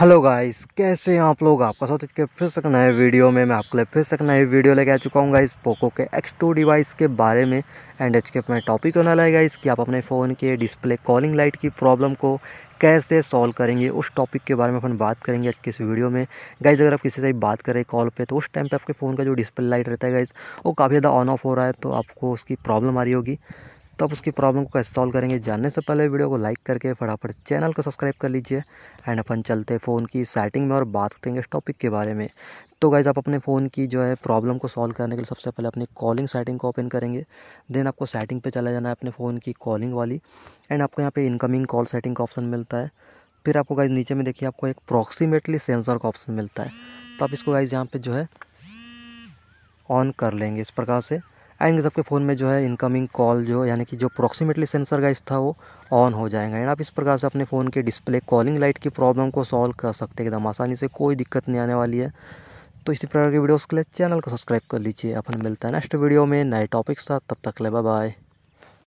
hello guys कैसे हैं आप लोग आपका स्वागत के फिर से नए वीडियो में मैं आपके लिए फिर से नए वीडियो लेके आ चुका हूँ गाइस पोको के एक्स टू डिवाइस के बारे में एंड एच के अपना टॉपिक होने लगा गाइस कि आप अपने फ़ोन के डिस्प्ले कॉलिंग लाइट की प्रॉब्लम को कैसे सॉल्व करेंगे उस टॉपिक के बारे में अपन बात करेंगे आज के इस वीडियो में गाइज अगर आप किसी से बात करें कॉल पे तो उस टाइम पे आपके फ़ोन का जो डिस्प्ले लाइट रहता है गाइज वो काफ़ी ज़्यादा ऑन ऑफ हो रहा है तो आपको उसकी प्रॉब्लम आ रही होगी तो आप उसकी प्रॉब्लम को कैसे सॉल्व करेंगे जानने से पहले वीडियो को लाइक करके फटाफट चैनल को सब्सक्राइब कर लीजिए एंड अपन चलते फ़ोन की सेटिंग में और बात करेंगे इस टॉपिक के बारे में तो गाइज़ आप अपने फ़ोन की जो है प्रॉब्लम को सॉल्व करने के लिए सबसे पहले अपनी कॉलिंग सेटिंग को ओपन करेंगे देन आपको सेटिंग पे चला जाना है अपने फ़ोन की कॉलिंग वाली एंड आपको यहाँ पे इनकमिंग कॉल सेटिंग का ऑप्शन मिलता है फिर आपको गाइज नीचे में देखिए आपको एक प्रॉक्सीमेटली सेंसर का ऑप्शन मिलता है तो आप इसको गाइज यहाँ पर जो है ऑन कर लेंगे इस प्रकार से एंड सबके फ़ोन में जो है इनकमिंग कॉल जो यानी कि जो अप्रॉक्सीमेटली सेंसर गाइस था वो ऑन हो जाएगा एंड आप इस प्रकार से अपने फ़ोन के डिस्प्ले कॉलिंग लाइट की प्रॉब्लम को सॉल्व कर सकते हैं एकदम आसानी से कोई दिक्कत नहीं आने वाली है तो इसी प्रकार के वीडियोस के लिए चैनल को सब्सक्राइब कर लीजिए अपन मिलता है नेक्स्ट वीडियो में नए टॉपिक साथ तब तक ले बाय